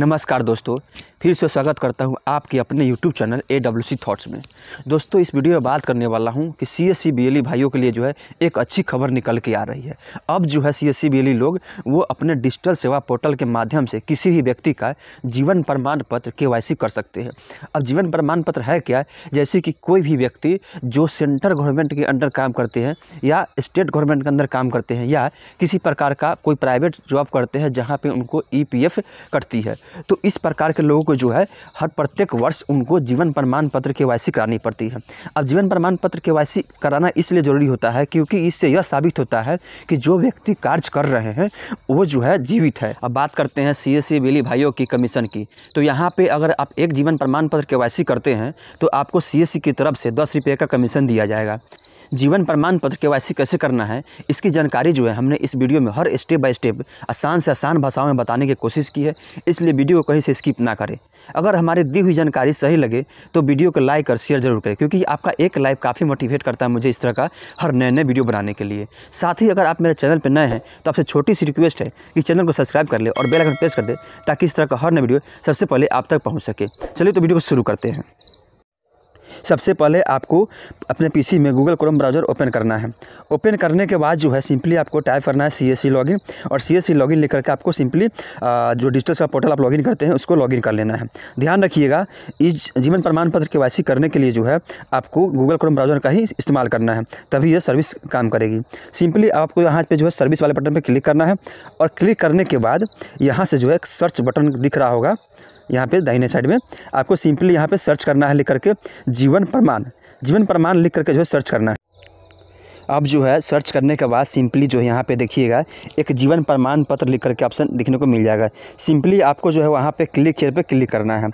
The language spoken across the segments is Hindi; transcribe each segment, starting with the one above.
नमस्कार दोस्तों फिर से स्वागत करता हूं आपके अपने YouTube channel A W C thoughts में दोस्तों इस वीडियो में बात करने वाला हूं कि C S C B L E भाइयों के लिए जो है एक अच्छी खबर निकल के आ रही है अब जो है C S C B L E लोग वो अपने डिजिटल सेवा पोर्टल के माध्यम से किसी भी व्यक्ति का जीवन प्रमाण पत्र के वाई सी कर सकते हैं अब जीवन प्रमाण पत्र है क्या जैसे कि कोई भी व्यक्ति जो सेंट्रल गवर्नमेंट के अंडर काम करते हैं या स्टेट गवर्नमेंट के अंदर काम करते हैं या किसी प्रकार का कोई प्राइवेट जॉब करते हैं जहाँ पर उनको ई e पी एफ कटती है तो इस प्रकार के लोगों को जो है हर प्रत्येक वर्ष उनको जीवन प्रमाण पत्र के वाई करानी पड़ती है अब जीवन प्रमाण पत्र के वाई कराना इसलिए ज़रूरी होता है क्योंकि इससे यह साबित होता है कि जो व्यक्ति कार्य कर रहे हैं वो जो है जीवित है अब बात करते हैं सी एस बेली भाइयों की कमीशन की तो यहाँ पर अगर आप एक जीवन प्रमाण पत्र के वाई करते हैं तो आपको सी की तरफ से दस रुपये का कमीशन दिया जाएगा जीवन प्रमाण पत्र के कैसे करना है इसकी जानकारी जो है हमने इस वीडियो में हर स्टेप बाय स्टेप आसान से आसान भाषाओं में बताने की कोशिश की है इसलिए वीडियो को कहीं से स्किप ना करें अगर हमारी दी हुई जानकारी सही लगे तो वीडियो को लाइक और शेयर जरूर करें क्योंकि आपका एक लाइक काफ़ी मोटिवेट करता है मुझे इस तरह का हर नए नए वीडियो बनाने के लिए साथ ही अगर आप मेरे चैनल पर नए हैं तो आपसे छोटी सी रिक्वेस्ट है कि चैनल को सब्सक्राइब कर ले और बेल प्रेस कर दे ताकि इस तरह का हर नए वीडियो सबसे पहले आप तक पहुँच सके चलिए तो वीडियो को शुरू करते हैं सबसे पहले आपको अपने पीसी में गूगल क्रोम ब्राउज़र ओपन करना है ओपन करने के बाद जो है सिंपली आपको टाइप करना है सी एस सी लॉगिन और सी एस सी लॉगिन लेकर के आपको सिंपली जो डिजिटल सेवा पोर्टल आप लॉगिन करते हैं उसको लॉगिन कर लेना है ध्यान रखिएगा इस जीवन प्रमाण पत्र के करने के लिए जो है आपको गूगल क्रोम ब्राउज़र का ही इस्तेमाल करना है तभी यह सर्विस काम करेगी सिंपली आपको यहाँ पर जो है सर्विस वाले बटन पर क्लिक करना है और क्लिक करने के बाद यहाँ से जो है सर्च बटन दिख रहा होगा यहाँ पे दाहिने साइड में आपको सिंपली यहाँ पे सर्च करना है लिख करके जीवन प्रमाण जीवन प्रमाण लिख करके जो है सर्च करना है अब जो है सर्च करने के बाद सिंपली जो है यहाँ पे देखिएगा एक जीवन प्रमाण पत्र लिख करके ऑप्शन दिखने को मिल जाएगा सिंपली आपको जो है वहाँ पे क्लिक हेयर पे क्लिक करना है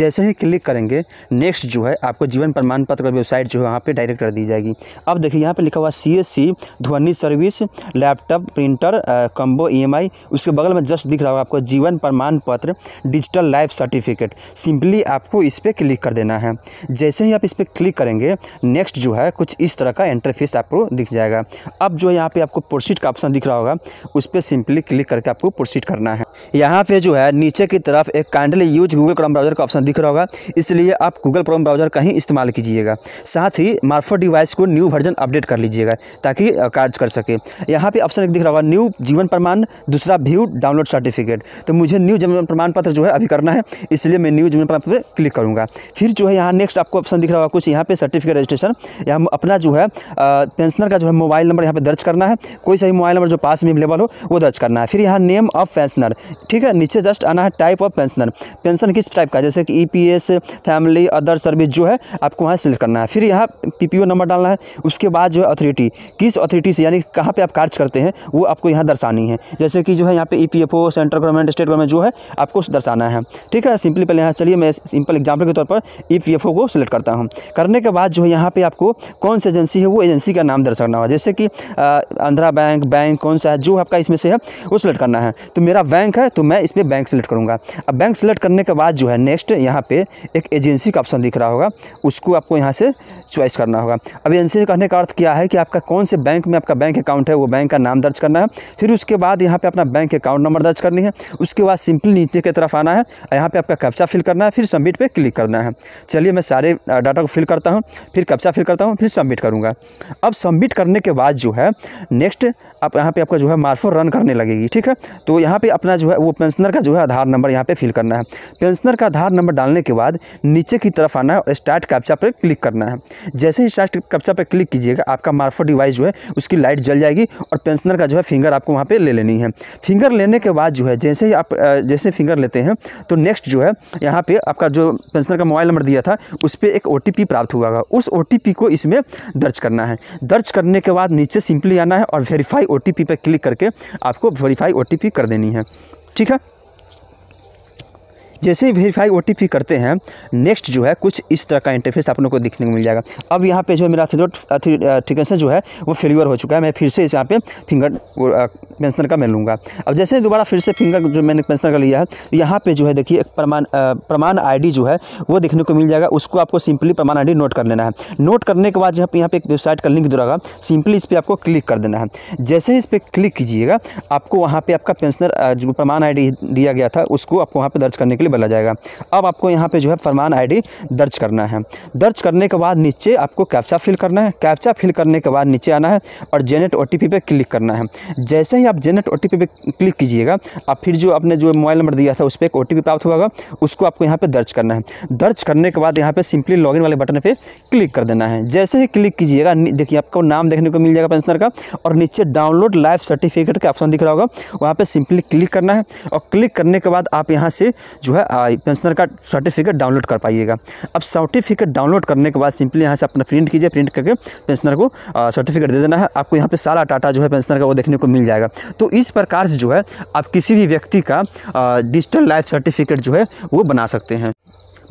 जैसे ही क्लिक करेंगे नेक्स्ट जो है आपको जीवन प्रमाण पत्र का वेबसाइट जो है वहाँ पर डायरेक्ट कर दी जाएगी अब देखिए यहाँ पर लिखा हुआ सी एस सी ध्वनि service laptop printer combo E M I उसके बगल में जस्ट दिख रहा होगा आपको जीवन प्रमाण पत्र डिजिटल लाइफ सर्टिफिकेट सिंपली आपको इस पर क्लिक कर देना है जैसे ही आप इस पर क्लिक करेंगे नेक्स्ट जो है कुछ इस तरह का इंटरफेस आपको दिख जाएगा अब जो यहाँ पे आपको प्रोसीड का ऑप्शन दिख रहा होगा उस पर सिंपली क्लिक करके आपको प्रोसीड करना है यहाँ पे जो है नीचे की तरफ एक kindly use Google Chrome browser का ऑप्शन दिख रहा होगा इसलिए आप गूगल क्रोम ब्राउजर का ही इस्तेमाल कीजिएगा साथ ही मार्फो डिवाइस को न्यू वर्जन अपडेट कर लीजिएगा ताकि कार्य कर सके यहाँ पे ऑप्शन एक दिख रहा होगा न्यू जीवन प्रमाण दूसरा व्यू डाउनलोड सर्टिफिकेट तो मुझे न्यू जीवन प्रमाण पत्र जो है अभी करना है इसलिए मैं न्यू जीवन प्रमाण पत्र क्लिक करूँगा फिर जो है यहाँ नेक्स्ट आपको ऑप्शन दिख रहा होगा कुछ यहाँ पे सर्टिफिकेट रजिस्ट्रेशन या अपना जो है पेंशन पेंशनर का जो है मोबाइल नंबर यहाँ पे दर्ज करना है कोई सही मोबाइल नंबर जो पास में अवेलेबल हो वो दर्ज करना है फिर यहाँ नेम ऑफ पेंशनर ठीक है नीचे जस्ट आना है टाइप ऑफ पेंशनर पेंशन किस टाइप का जैसे कि ई फैमिली अदर सर्विस जो है आपको वहाँ सेलेक्ट करना है फिर यहाँ पी नंबर डालना है उसके बाद जो है अथॉरिटी किस अथॉरिटी से यानी कहाँ पर आप कार्य करते हैं वो आपको यहाँ दर्शानी है जैसे कि जो है यहाँ पे ई सेंट्रल गवर्नमेंट स्टेट गवर्नमेंट जो है आपको दर्शाना है ठीक है सिंपली पहले यहाँ चलिए मैं सिंपल एग्जाम्पल के तौर पर ई e को सिलेक्ट करता हूँ करने के बाद जो है यहाँ पर आपको कौन सी एजेंसी है वो एजेंसी का नाम दर्ज करना होगा जैसे कि आंध्रा बैंक बैंक कौन सा है जो आपका इसमें से है वो सिलेक्ट करना है तो मेरा बैंक है तो मैं इसमें बैंक सेलेक्ट करूँगा अब बैंक सेलेक्ट करने के बाद जो है नेक्स्ट यहाँ पर एक एजेंसी का ऑप्शन दिख रहा होगा उसको आपको यहाँ से चॉइस करना होगा अब एजेंसी कहने का अर्थ क्या है कि आपका कौन से बैंक में आपका बैंक अकाउंट है वो बैंक का नाम दर्ज करना है फिर उसके बाद यहाँ पर अपना बैंक अकाउंट नंबर दर्ज करनी है उसके बाद सिंपली नीचे की तरफ आना है यहाँ पर आपका कब्जा फिल करना है फिर सबमिट पर क्लिक करना है चलिए मैं सारे डाटा को फिल करता हूँ फिर कब्जा फिल करता हूँ फिर सबमिट करूँगा अब सबमिट सबमिट करने के बाद जो है नेक्स्ट आप यहाँ पे आपका जो है मार्फो रन करने लगेगी ठीक है तो यहाँ पे अपना जो है वो पेंशनर का जो है आधार नंबर यहाँ पे फिल करना है पेंशनर का आधार नंबर डालने के बाद नीचे की तरफ आना है और स्टार्ट कैप्चा पर क्लिक करना है जैसे ही स्टार्ट कैप्चा पर क्लिक कीजिएगा आपका मार्फो डिवाइस जो है उसकी लाइट जल जाएगी और पेंशनर का जो है फिंगर आपको वहाँ पर ले लेनी है फिंगर लेने के बाद जो है जैसे ही आप जैसे फिंगर लेते हैं तो नेक्स्ट जो है यहाँ पर आपका जो पेंशनर का मोबाइल नंबर दिया था उस पर एक ओ प्राप्त हुआ उस ओ को इसमें दर्ज करना है दर्ज सर्च करने के बाद नीचे सिंपली आना है और वेरीफाई ओ पर क्लिक करके आपको वेरीफाई ओ कर देनी है ठीक है जैसे ही वेरीफाई ओ करते हैं नेक्स्ट जो है कुछ इस तरह का इंटरफेस आप लोग को देखने को मिल जाएगा अब यहाँ पे जो मेरा अथिडोट अथिकन्सन जो है वो फेल्यूअर हो चुका है मैं फिर से यहाँ पे फिंगर पेंसनर का मैं लूँगा अब जैसे ही दोबारा फिर से फिंगर जो मैंने पेंसनर का लिया है तो यहाँ पर जो है देखिए एक प्रमाण प्रमाण आई जो है वो देखने को मिल जाएगा उसको आपको सिंपली प्रमाण आई नोट कर लेना है नोट करने के बाद जब यहाँ पर एक वेबसाइट का लिंक जुड़ेगा सिंपली इस पर आपको क्लिक कर देना है जैसे ही इस पर क्लिक कीजिएगा आपको वहाँ पर आपका पेंशनर जो प्रमाण आई दिया गया था उसको आपको वहाँ पर दर्ज करने के लिए बोला जाएगा अब आपको यहाँ पर जो है प्रमाण आई दर्ज करना है दर्ज करने के बाद नीचे आपको कैप्चा फिल करना है कैप्चा फिल करने के बाद नीचे आना है और जेनेट ओ पे क्लिक करना है जैसे ही आप generate O T P click कीजिएगा आप फिर जो आपने जो मोबाइल नंबर दिया था उस पर एक ओ प्राप्त होगा उसको आपको यहाँ पर दर्ज करना है दर्ज करने के बाद यहाँ पर सिंपली लॉगिन वाले बटन पर क्लिक कर देना है जैसे ही क्लिक कीजिएगा देखिए आपको नाम देखने को मिल जाएगा पेंशनर का और नीचे डाउनलोड लाइफ सर्टिफिकेट का ऑप्शन दिख रहा होगा वहाँ पर सिंपली क्लिक करना है और क्लिक करने के बाद आप यहाँ से जो है पेंशनर का सर्टिफिकेट डाउनलोड कर पाइएगा अब सर्टिफिकेट डाउनलोड करने के बाद सिंपली यहाँ से अपना प्रिंट कीजिए प्रिंट करके पेंशनर को सर्टिफिकेट दे देना है आपको यहाँ पे सारा डाटा जो है पेंशनर का वो देखने को मिल जाएगा तो इस प्रकार से जो है आप किसी भी व्यक्ति का डिजिटल लाइफ सर्टिफिकेट जो है वो बना सकते हैं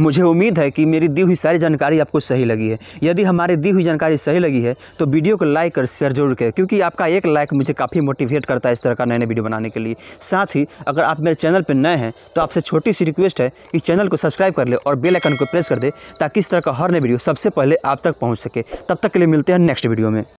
मुझे उम्मीद है कि मेरी दी हुई सारी जानकारी आपको सही लगी है यदि हमारी दी हुई जानकारी सही लगी है तो वीडियो को लाइक और शेयर जरूर करें क्योंकि आपका एक लाइक मुझे काफ़ी मोटिवेट करता है इस तरह का नए नए वीडियो बनाने के लिए साथ ही अगर आप मेरे चैनल पर नए हैं तो आपसे छोटी सी रिक्वेस्ट है कि चैनल को सब्सक्राइब कर ले और बेलाइकन को प्रेस कर दे ताकि इस तरह का हर नए वीडियो सबसे पहले आप तक पहुँच सके तब तक के लिए मिलते हैं नेक्स्ट वीडियो में